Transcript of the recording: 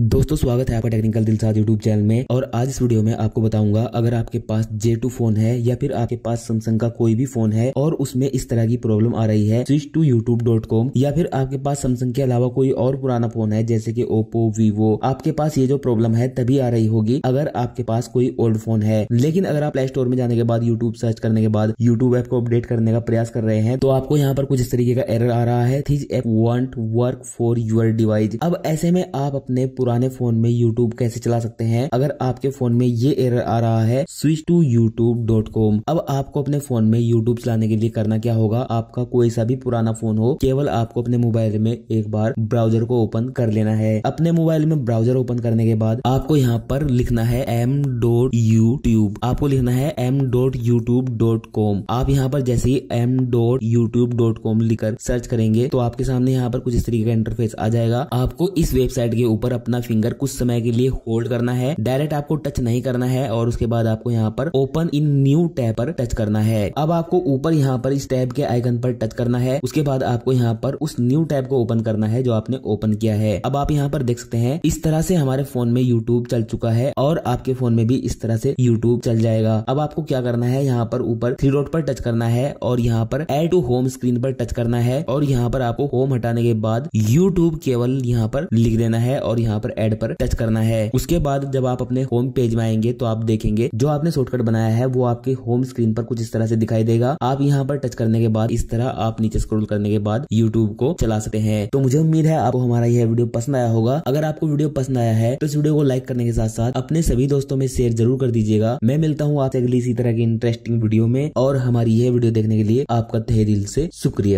दोस्तों स्वागत है आपका टेक्निकल दिलसाद यूट्यूब चैनल में और आज इस वीडियो में आपको बताऊंगा अगर आपके पास जे टू फोन है या फिर आपके पास Samsung का कोई भी फोन है और उसमें इस तरह की प्रॉब्लम आ रही है switch to YouTube dot com या फिर आपके पास Samsung के अलावा कोई और पुराना फोन है जैसे की ओप्पो वीवो आपके पास ये जो प्रॉब्लम है तभी आ रही होगी अगर आपके पास कोई ओल्ड फोन है लेकिन अगर आप प्ले स्टोर में जाने के बाद यूट्यूब सर्च करने के बाद यूट्यूब ऐप को अपडेट करने का प्रयास कर रहे हैं तो आपको यहाँ पर कुछ इस तरीके का एरर आ रहा है these won't work for your device अब ऐसे में आप अपने पुराने फोन में यूट्यूब कैसे चला सकते हैं अगर आपके फोन में ये एरर आ रहा है switch to YouTube dot com अब आपको अपने फोन में यूट्यूब चलाने के लिए करना क्या होगा आपका कोई सा भी पुराना फोन हो केवल आपको अपने मोबाइल में एक बार ब्राउजर को ओपन कर लेना है अपने मोबाइल में ब्राउजर ओपन करने के बाद आपको यहाँ पर लिखना है एम डॉट यूट्यूब आपको लिखना है M dot YouTube dot com आप यहाँ पर जैसे ही M dot YouTube dot com लिखकर सर्च करेंगे तो आपके सामने यहाँ पर कुछ इस तरीके का इंटरफेस आ जाएगा आपको इस वेबसाइट के ऊपर अपना अपना फिंगर कुछ समय के लिए होल्ड करना है डायरेक्ट आपको टच नहीं करना है और उसके बाद आपको यहाँ पर ओपन इन न्यू टैब पर टच करना है अब आपको ऊपर यहाँ पर इस टैब के आइकन पर टच करना है उसके बाद आपको यहाँ पर उस न्यू टैब को ओपन करना है जो आपने ओपन किया है अब आप यहाँ पर देख सकते हैं इस तरह से हमारे फोन में यूट्यूब चल चुका है और आपके फोन में भी इस तरह से यूट्यूब चल जाएगा अब आपको क्या करना है यहाँ पर ऊपर थ्री डॉट पर टच करना है और यहाँ पर एड टू होम स्क्रीन पर टच करना है और यहाँ पर आपको होम हटाने के बाद यूट्यूब केवल यहाँ पर लिख देना है और यहाँ यहाँ पर एड पर टच करना है उसके बाद जब आप अपने होम पेज में आएंगे तो आप देखेंगे जो आपने शॉर्टकट बनाया है वो आपके होम स्क्रीन पर कुछ इस तरह से दिखाई देगा आप यहाँ पर टच करने के बाद इस तरह आप नीचे स्क्रोल करने के बाद यूट्यूब को चला सकते हैं तो मुझे उम्मीद है आपको हमारा यह वीडियो पसंद आया होगा अगर आपको वीडियो पसंद आया है तो इस वीडियो को लाइक करने के साथ साथ अपने सभी दोस्तों में शेयर जरूर कर दीजिएगा मैं मिलता हूँ आपसे अगली इसी तरह की इंटरेस्टिंग वीडियो में और हमारी यह वीडियो देखने के लिए आपका तहे दिल से शुक्रिया